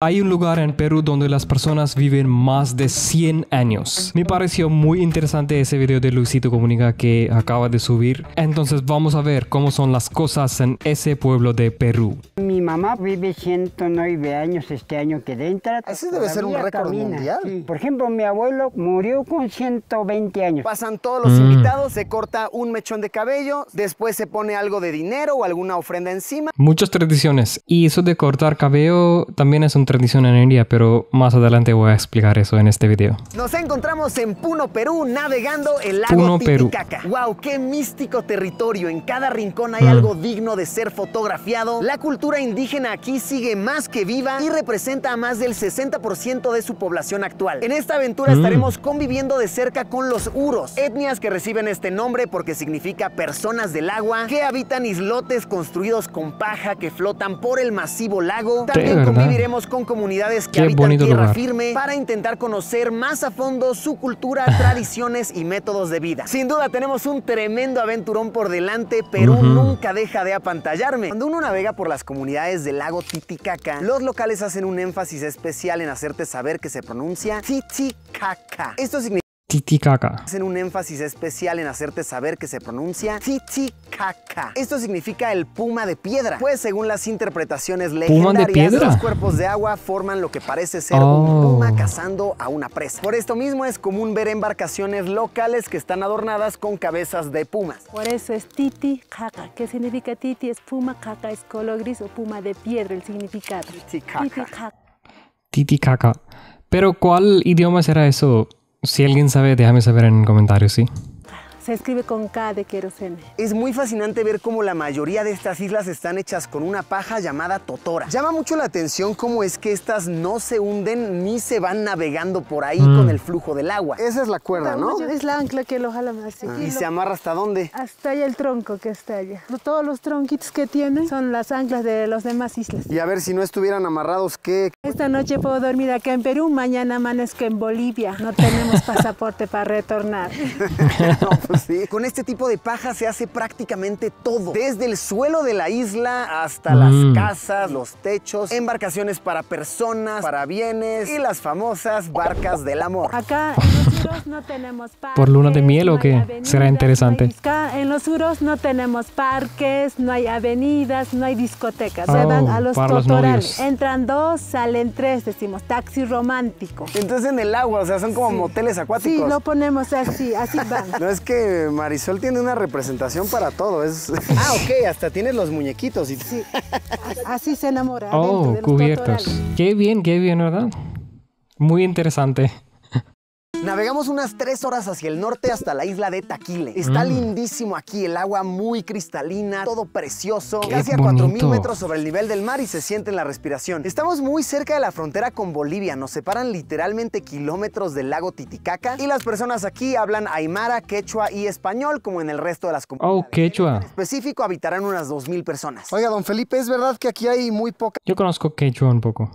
Hay un lugar en Perú donde las personas viven más de 100 años. Me pareció muy interesante ese video de Luisito Comunica que acaba de subir. Entonces vamos a ver cómo son las cosas en ese pueblo de Perú mamá vive 109 años este año que entra. Ese debe ser un récord mundial. Por ejemplo, mi abuelo murió con 120 años. Pasan todos los mm. invitados, se corta un mechón de cabello, después se pone algo de dinero o alguna ofrenda encima. Muchas tradiciones. Y eso de cortar cabello también es una tradición en India, pero más adelante voy a explicar eso en este video. Nos encontramos en Puno, Perú, navegando el lago Puno, Titicaca. Perú. ¡Wow! ¡Qué místico territorio! En cada rincón hay mm. algo digno de ser fotografiado. La cultura indígena indígena aquí sigue más que viva y representa a más del 60% de su población actual. En esta aventura mm. estaremos conviviendo de cerca con los uros, etnias que reciben este nombre porque significa personas del agua, que habitan islotes construidos con paja que flotan por el masivo lago. También conviviremos con comunidades que habitan tierra firme para intentar conocer más a fondo su cultura, tradiciones y métodos de vida. Sin duda tenemos un tremendo aventurón por delante, pero nunca deja de apantallarme. Cuando uno navega por las comunidades del lago Titicaca, los locales hacen un énfasis especial en hacerte saber que se pronuncia Titicaca. Esto significa Titicaca. Hacen un énfasis especial en hacerte saber que se pronuncia caca. Esto significa el puma de piedra, pues según las interpretaciones legendarias, los cuerpos de agua forman lo que parece ser un oh. puma cazando a una presa. Por esto mismo es común ver embarcaciones locales que están adornadas con cabezas de pumas. Por eso es caca, ¿Qué significa titi, es puma, caca es color gris o puma de piedra, el significado. Titicaca. Titicaca. Pero ¿cuál idioma será eso? Si alguien sabe, déjame saber en comentarios, ¿sí? Se escribe con K de querosene. Es muy fascinante ver cómo la mayoría de estas islas están hechas con una paja llamada totora. Llama mucho la atención cómo es que estas no se hunden ni se van navegando por ahí mm. con el flujo del agua. Esa es la cuerda, ¿no? Es la ancla que ah, lo jala más. ¿Y se amarra hasta dónde? Hasta allá el tronco que está allá. Todos los tronquitos que tienen son las anclas de las demás islas. Y a ver, si no estuvieran amarrados, ¿qué? Esta noche puedo dormir acá en Perú, mañana amanezco en Bolivia. No tenemos pasaporte para retornar. no, pues con este tipo de paja se hace prácticamente todo. Desde el suelo de la isla hasta mm. las casas, los techos, embarcaciones para personas, para bienes y las famosas barcas del amor. Acá en los suros no tenemos parques. ¿Por luna de miel o que Será interesante. acá en los suros no tenemos parques, no hay avenidas, no hay discotecas. se van oh, a los totorales. Entran dos, salen tres, decimos taxi romántico. Entonces en el agua, o sea, son como moteles acuáticos. Sí, lo ponemos así, así van. No es que Marisol tiene una representación para todo. Ah, ok, hasta tiene los muñequitos. Y... Así se enamora. Oh, cubiertos. Qué bien, qué bien, ¿verdad? Muy interesante. Navegamos unas tres horas hacia el norte hasta la isla de Taquile. Está mm. lindísimo aquí, el agua muy cristalina, todo precioso, casi a 4000 metros sobre el nivel del mar y se siente en la respiración. Estamos muy cerca de la frontera con Bolivia, nos separan literalmente kilómetros del lago Titicaca y las personas aquí hablan aymara, quechua y español como en el resto de las comunidades. Oh, quechua. En específico habitarán unas 2000 personas. Oiga, don Felipe, ¿es verdad que aquí hay muy poca... Yo conozco quechua un poco.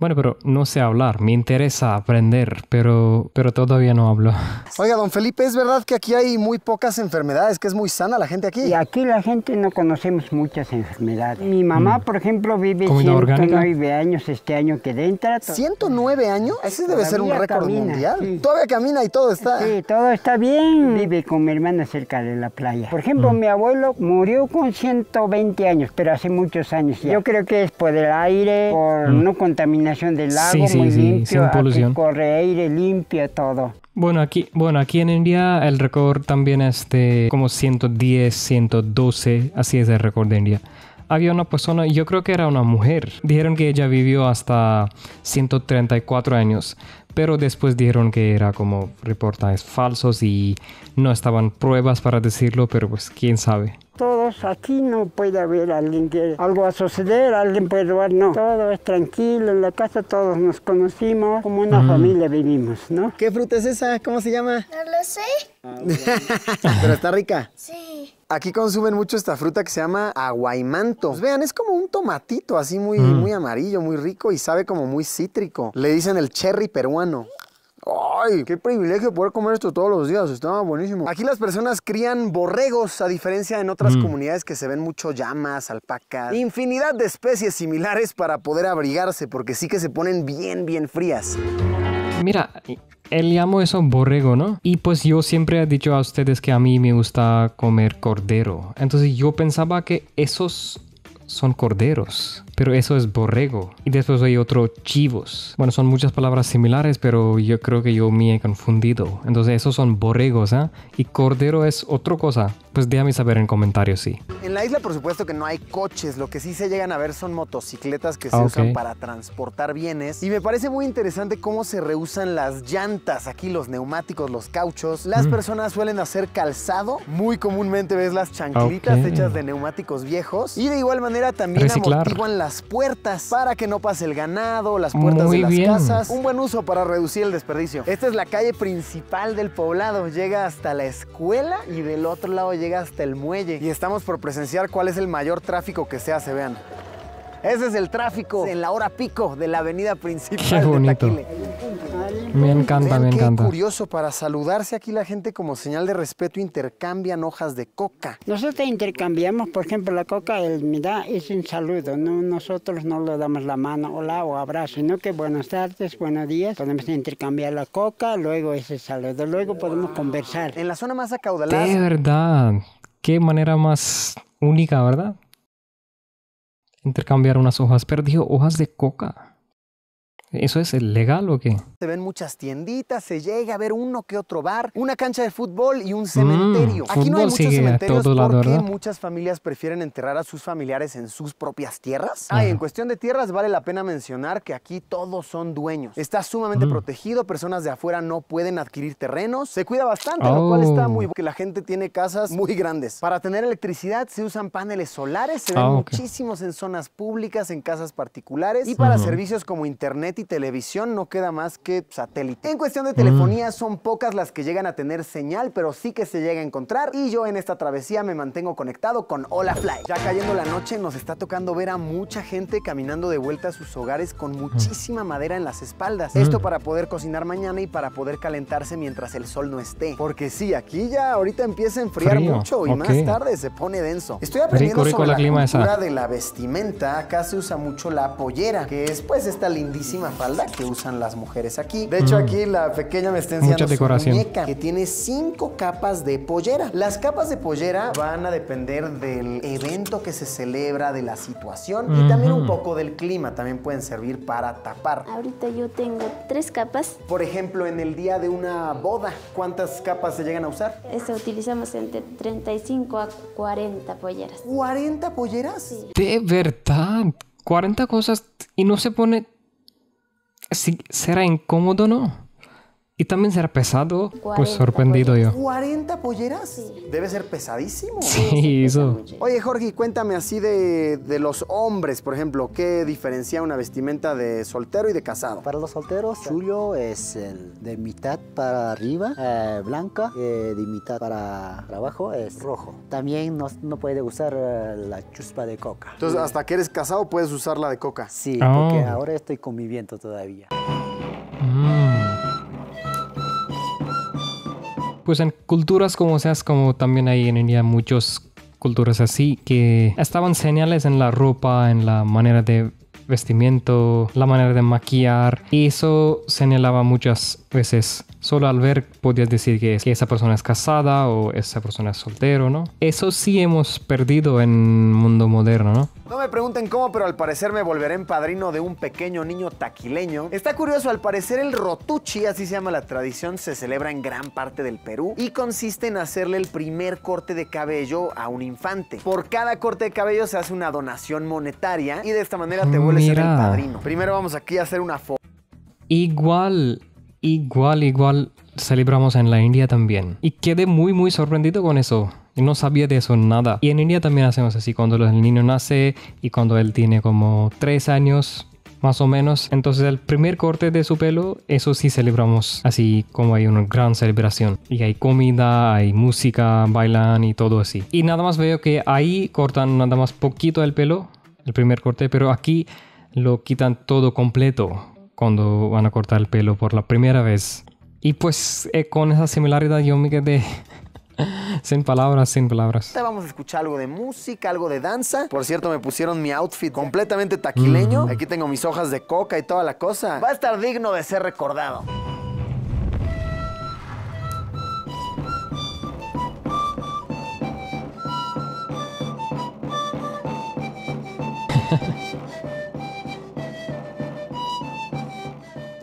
Bueno, pero no sé hablar, me interesa aprender, pero, pero todavía no hablo. Oiga, don Felipe, es verdad que aquí hay muy pocas enfermedades, que es muy sana la gente aquí. Y aquí la gente no conocemos muchas enfermedades. Mi mamá, mm. por ejemplo, vive 109 años este año que entra. ¿109 años? Pues, ese debe ser un récord mundial. Todavía camina y todo está... Sí, todo está bien. Vive con mi hermana cerca de la playa. Por ejemplo, mm. mi abuelo murió con 120 años, pero hace muchos años Yo creo que es por el aire, por mm. no contaminar de del lago sí, sí, sin polución. corre aire limpio, todo. Bueno, aquí, bueno, aquí en India el récord también es de como 110, 112, así es el récord de India. Había una persona, yo creo que era una mujer, dijeron que ella vivió hasta 134 años, pero después dijeron que era como reportajes falsos y no estaban pruebas para decirlo, pero pues quién sabe. Todos aquí no puede haber alguien que algo a suceder, alguien puede robar, no. Todo es tranquilo, en la casa todos nos conocimos, como una familia vivimos, ¿no? ¿Qué fruta es esa? ¿Cómo se llama? No lo sé. pero está rica. Sí. Aquí consumen mucho esta fruta que se llama aguaimanto. Pues vean, es como un tomatito así muy, mm. muy amarillo, muy rico y sabe como muy cítrico. Le dicen el cherry peruano. ¡Ay! ¡Qué privilegio poder comer esto todos los días! Está buenísimo. Aquí las personas crían borregos, a diferencia en otras mm. comunidades que se ven mucho llamas, alpacas, infinidad de especies similares para poder abrigarse, porque sí que se ponen bien, bien frías. Mira, él llamo eso borrego, ¿no? Y pues yo siempre he dicho a ustedes que a mí me gusta comer cordero. Entonces yo pensaba que esos son corderos, pero eso es borrego. Y después hay otro chivos. Bueno, son muchas palabras similares, pero yo creo que yo me he confundido. Entonces esos son borregos, ¿ah? Y cordero es otra cosa. Pues déjame saber en comentarios, sí. En la isla, por supuesto que no hay coches. Lo que sí se llegan a ver son motocicletas que se ah, usan para transportar bienes. Y me parece muy interesante cómo se reusan las llantas, aquí los neumáticos, los cauchos. Las mm. personas suelen hacer calzado. Muy comúnmente ves las chanclitas hechas de neumáticos viejos. Y de igual manera también Reciclar. amortiguan las puertas para que no pase el ganado, las puertas de las casas. Un buen uso para reducir el desperdicio. Esta es la calle principal del poblado. Llega hasta la escuela y del otro lado llega hasta el muelle. Y estamos por presenciar cuál es el mayor tráfico que sea se vean. Ese es el tráfico en la hora pico de la avenida principal me encanta, me encanta. curioso, para saludarse aquí la gente como señal de respeto intercambian hojas de coca. Nosotros intercambiamos, por ejemplo, la coca, el da es un saludo. No, nosotros no le damos la mano, hola o abrazo, sino que buenas tardes, buenos días. Podemos intercambiar la coca, luego ese saludo, luego podemos conversar. En la zona más acaudalada. De verdad, qué manera más única, ¿verdad? Intercambiar unas hojas, pero dijo hojas de coca. ¿Eso es legal o qué? Se ven muchas tienditas, se llega a ver uno que otro bar, una cancha de fútbol y un cementerio. Mm, aquí no hay muchos cementerios porque muchas familias prefieren enterrar a sus familiares en sus propias tierras. Ah, y en cuestión de tierras vale la pena mencionar que aquí todos son dueños. Está sumamente mm. protegido, personas de afuera no pueden adquirir terrenos. Se cuida bastante, lo cual está oh. muy que la gente tiene casas muy grandes. Para tener electricidad se usan paneles solares, se ven ah, muchísimos en zonas públicas, en casas particulares y para servicios como internet y televisión no queda más que satélite. En cuestión de telefonía mm. son pocas las que llegan a tener señal, pero sí que se llega a encontrar y yo en esta travesía me mantengo conectado con Hola Fly. Ya cayendo la noche nos está tocando ver a mucha gente caminando de vuelta a sus hogares con muchísima madera en las espaldas. Esto mm. para poder cocinar mañana y para poder calentarse mientras el sol no esté. Porque sí, aquí ya ahorita empieza a enfriar mucho y más tarde se pone denso. Estoy aprendiendo sobre la, de la vestimenta. Acá se usa mucho la pollera, que es pues esta lindísima que usan las mujeres aquí. De hecho, mm. aquí la pequeña me está enseñando su muñeca que tiene cinco capas de pollera. Las capas de pollera van a depender del evento que se celebra, de la situación y también un poco del clima. También pueden servir para tapar. Ahorita yo tengo tres capas. Por ejemplo, en el día de una boda, ¿cuántas capas se llegan a usar? Eso utilizamos entre 35 a 40 polleras. ¿40 polleras? De verdad. 40 cosas y no se pone será incómodo no. Y también será pesado, pues sorprendido yo. ¿40 polleras? Debe ser pesadísimo. Sí, eso. Oye, Jorge, cuéntame así de, los hombres, por ejemplo, ¿qué diferencia una vestimenta de soltero y de casado? Para los solteros, suyo es el de mitad para arriba, eh, blanca, eh, de mitad para, abajo es rojo. También no, puede usar eh, la chuspa de coca. Entonces, hasta que eres casado puedes usar la de coca. Sí, porque oh. ahora estoy conviviendo todavía. Mm. pues en culturas como seas, como también hay en India muchas culturas así, que estaban señales en la ropa, en la manera de vestimiento la manera de maquillar, y eso señalaba muchas pues es solo al ver podías decir que, esa persona es casada o esa persona es soltero, ¿no? Eso sí hemos perdido en mundo moderno, ¿no? No me pregunten cómo, pero al parecer me volveré en padrino de un pequeño niño taquileño. Está curioso, al parecer el rotuchi, así se llama la tradición, se celebra en gran parte del Perú y consiste en hacerle el primer corte de cabello a un infante. Por cada corte de cabello se hace una donación monetaria y de esta manera te vuelves el padrino. Primero vamos aquí a hacer una foto. Igual igual, igual celebramos en la India también. Y quedé muy, muy sorprendido con eso. No sabía de eso nada. Y en India también hacemos así, cuando el niño nace y cuando él tiene como tres años, más o menos. Entonces el primer corte de su pelo, eso sí celebramos así como hay una gran celebración. Y hay comida, hay música, bailan y todo así. Y nada más veo que ahí cortan nada más poquito el pelo, el primer corte, pero aquí lo quitan todo completo cuando van a cortar el pelo por la primera vez. Y pues eh, con esa similaridad yo me quedé sin palabras, sin palabras. Vamos a escuchar algo de música, algo de danza. Por cierto, me pusieron mi outfit completamente taquileño. Aquí tengo mis hojas de coca y toda la cosa. Va a estar digno de ser recordado.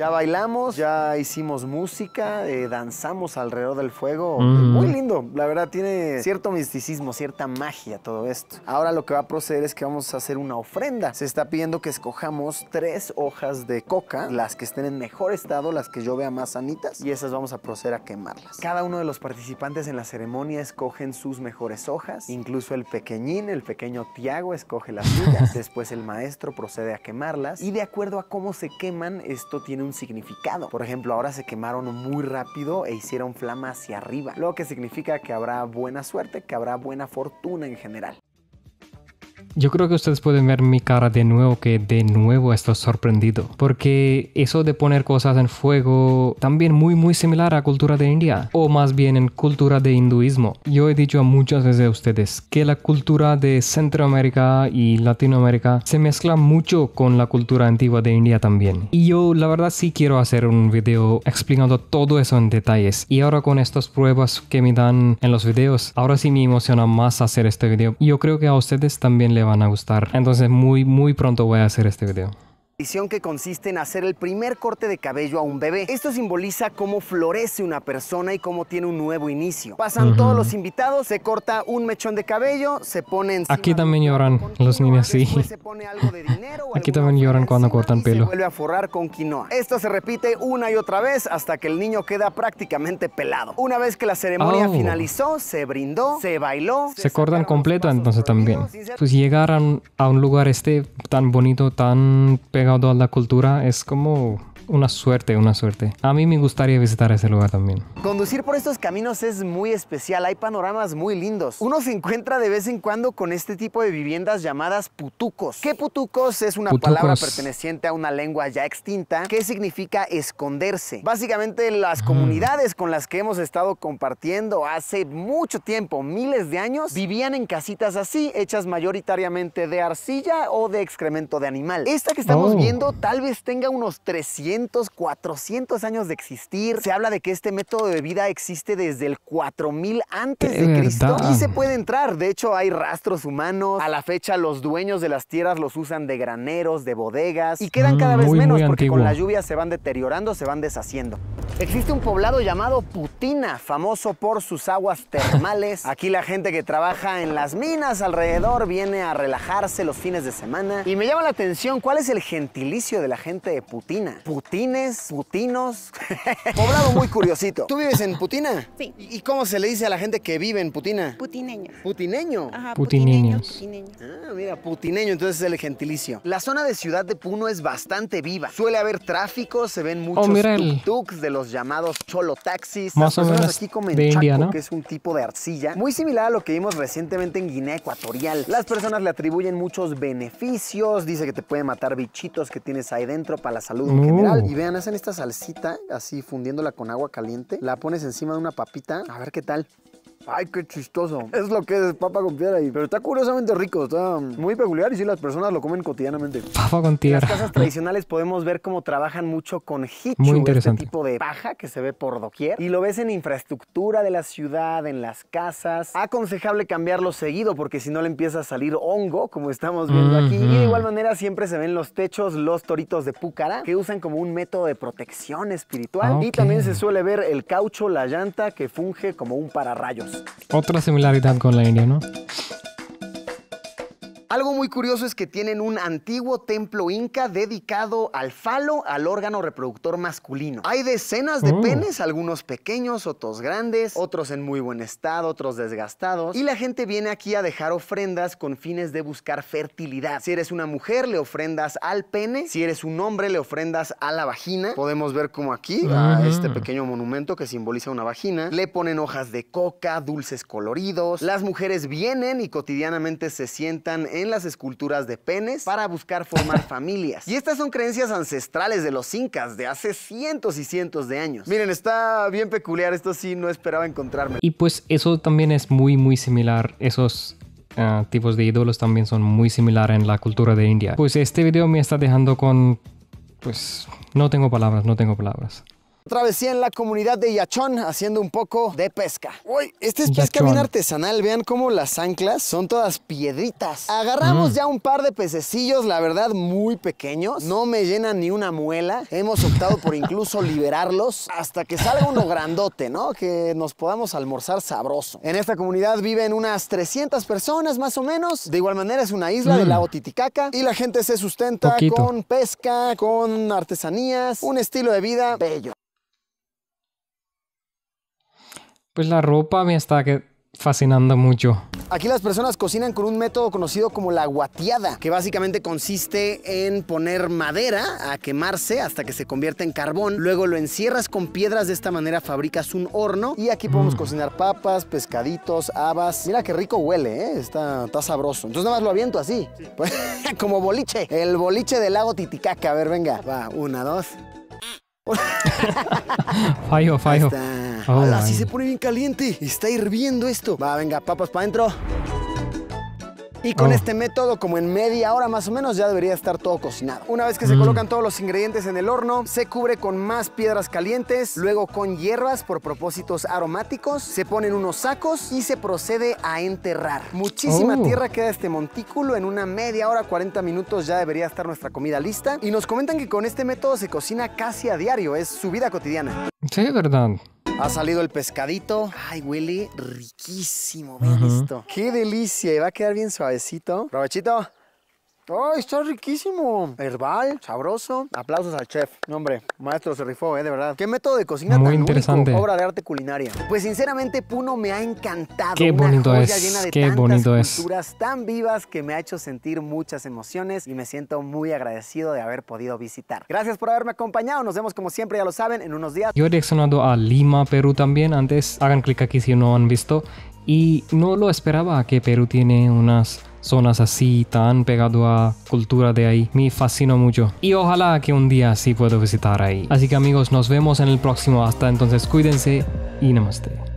bailamos, ya hicimos música, eh, danzamos alrededor del fuego. Mm. Muy lindo, la verdad tiene cierto misticismo, cierta magia todo esto. Ahora lo que va a proceder es que vamos a hacer una ofrenda. Se está pidiendo que escojamos tres hojas de coca, las que estén en mejor estado, las que yo vea más sanitas, y esas vamos a proceder a quemarlas. Cada uno de los participantes en la ceremonia escogen sus mejores hojas, incluso el pequeñín, el pequeño Tiago, escoge las suyas. Después el maestro procede a quemarlas y de acuerdo a cómo se queman, esto tiene un significado. Por ejemplo, ahora se quemaron muy rápido e hicieron flama hacia arriba, lo que significa que habrá buena suerte, que habrá buena fortuna en general. Yo creo que ustedes pueden ver mi cara de nuevo que de nuevo estoy sorprendido. Porque eso de poner cosas en fuego también muy muy similar a cultura de India. O más bien en cultura de hinduismo. Yo he dicho a muchas veces a ustedes que la cultura de Centroamérica y Latinoamérica se mezcla mucho con la cultura antigua de India también. Y yo la verdad sí quiero hacer un video explicando todo eso en detalles. Y ahora con estas pruebas que me dan en los videos, ahora sí me emociona más hacer este video. Yo creo que a ustedes también les van a gustar. Entonces muy, muy pronto voy a hacer este video que consiste en hacer el primer corte de cabello a un bebé. Esto simboliza cómo florece una persona y cómo tiene un nuevo inicio. Pasan todos los invitados, se corta un mechón de cabello, se pone Aquí también lloran los niños, sí. Aquí también lloran cuando cortan pelo. vuelve a forrar con quinoa. Esto se repite una y otra vez hasta que el niño queda prácticamente pelado. Una vez que la ceremonia oh. finalizó, se brindó, se bailó. Se, cortan completo entonces también. Pues llegar a un, lugar este tan bonito, tan toda a la cultura es como una suerte, una suerte. A mí me gustaría visitar ese lugar también. Conducir por estos caminos es muy especial, hay panoramas muy lindos. Uno se encuentra de vez en cuando con este tipo de viviendas llamadas putucos. ¿Qué putucos? Es una palabra perteneciente a una lengua ya extinta que significa esconderse. Básicamente las mm. comunidades con las que hemos estado compartiendo hace mucho tiempo, miles de años, vivían en casitas así, hechas mayoritariamente de arcilla o de excremento de animal. Esta que estamos tal vez tenga unos 300, 400 años de existir. Se habla de que este método de vida existe desde el 4000 antes de Cristo. Y se puede entrar. De hecho, hay rastros humanos. A la fecha, los dueños de las tierras los usan de graneros, de bodegas. Y quedan mm, cada vez menos porque con la lluvia se van deteriorando, se van deshaciendo. Existe un poblado llamado Putina, famoso por sus aguas termales. Aquí la gente que trabaja en las minas alrededor viene a relajarse los fines de semana. Y me llama la atención cuál es el gen gentilicio de la gente de Putina. Putines, putinos. Poblado muy curiosito. ¿Tú vives en Putina? Sí. ¿Y cómo se le dice a la gente que vive en Putina? Putineño. ¿Putineño? Ajá, putineño. Ah, mira, putineño, entonces es el gentilicio. La zona de Ciudad de Puno es bastante viva. Suele haber tráfico, se ven oh, muchos tuk-tuks de los llamados cholo taxis. Más o menos aquí de India, ¿no? que es un tipo de arcilla, muy similar a lo que vimos recientemente en Guinea Ecuatorial. Las personas le atribuyen muchos beneficios, dice que te puede matar bichitos que tienes ahí dentro para la salud en general. Y vean, hacen esta salsita así fundiéndola con agua caliente. La pones encima de una papita. A ver qué tal. Ay, qué chistoso. Es lo que es papa con piedra y... Pero está curiosamente rico, está muy peculiar y sí las personas lo comen cotidianamente. Papa con tierra. En las casas tradicionales podemos ver cómo trabajan mucho con hichu, muy este interesante. este tipo de paja que se ve por doquier. Y lo ves en infraestructura de la ciudad, en las casas. Aconsejable cambiarlo seguido porque si no le empieza a salir hongo, como estamos viendo aquí. Y de igual manera siempre se ven los techos los toritos de púcara que usan como un método de protección espiritual. Ah, y también se suele ver el caucho, la llanta que funge como un pararrayos. Otra similaridad con la India, ¿no? Algo muy curioso es que tienen un antiguo templo inca dedicado al falo, al órgano reproductor masculino. Hay decenas de oh. penes, algunos pequeños, otros grandes, otros en muy buen estado, otros desgastados. Y la gente viene aquí a dejar ofrendas con fines de buscar fertilidad. Si eres una mujer, le ofrendas al pene. Si eres un hombre, le ofrendas a la vagina. Podemos ver como aquí, ah. este pequeño monumento que simboliza una vagina. Le ponen hojas de coca, dulces coloridos. Las mujeres vienen y cotidianamente se sientan en las esculturas de penes para buscar formar familias. Y estas son creencias ancestrales de los incas de hace cientos y cientos de años. Miren, está bien peculiar, esto sí no esperaba encontrarme. Y pues eso también es muy, muy similar, esos ah, tipos de ídolos también son muy similares en la cultura de India. Pues este video me está dejando con... Pues no tengo palabras, no tengo palabras. Travesía en la comunidad de Yachón haciendo un poco de pesca. Uy, este es pesca bien artesanal. Vean cómo las anclas son todas piedritas. Agarramos mm. ya un par de pececillos, la verdad, muy pequeños. No me llenan ni una muela. Hemos optado por incluso liberarlos hasta que salga uno grandote, ¿no? Que nos podamos almorzar sabroso. En esta comunidad viven unas 300 personas más o menos. De igual manera es una isla de del mm. lago Titicaca y la gente se sustenta con pesca, con artesanías, un estilo de vida bello. Pues la ropa me está fascinando mucho. Aquí las personas cocinan con un método conocido como la guateada, que básicamente consiste en poner madera a quemarse hasta que se convierta en carbón. Luego lo encierras con piedras, de esta manera fabricas un horno y aquí podemos mm. cocinar papas, pescaditos, habas. Mira qué rico huele, ¿eh? está, está sabroso. Entonces nada más lo aviento así, como boliche, el boliche del lago Titicaca. A ver, venga, va, una, dos. fallo, fallo. Ahora oh, sí se pone bien caliente. Está hirviendo esto. Va, venga, papas para adentro. Y con oh. este método, como en media hora más o menos, ya debería estar todo cocinado. Una vez que se mm. colocan todos los ingredientes en el horno, se cubre con más piedras calientes, luego con hierbas por propósitos aromáticos, se ponen unos sacos y se procede a enterrar. Muchísima oh. tierra queda este montículo, en una media hora, 40 minutos ya debería estar nuestra comida lista. Y nos comentan que con este método se cocina casi a diario, es su vida cotidiana. Sí, verdad. Ha salido el pescadito. Ay, huele riquísimo. Vean esto. Qué delicia. Y va a quedar bien suavecito. Provechito. ¡Ay, está riquísimo! Herbal, sabroso. Aplausos al chef. No, hombre, maestro se rifó, ¿eh? De verdad. ¿Qué método de cocina Muy tan interesante. Obra de arte culinaria. Pues sinceramente, Puno me ha encantado. Qué bonito es. Llena de Qué bonito culturas tan vivas que me ha hecho sentir muchas emociones y me siento muy agradecido de haber podido visitar. Gracias por haberme acompañado. Nos vemos como siempre, ya lo saben, en unos días. Yo he reaccionado a Lima, Perú también. Antes, hagan clic aquí si no han visto. Y no lo esperaba que Perú tiene unas zonas así, tan pegado a cultura de ahí. Me fascinó mucho. Y ojalá que un día sí puedo visitar ahí. Así que amigos, nos vemos en el próximo. Hasta entonces, cuídense y namaste.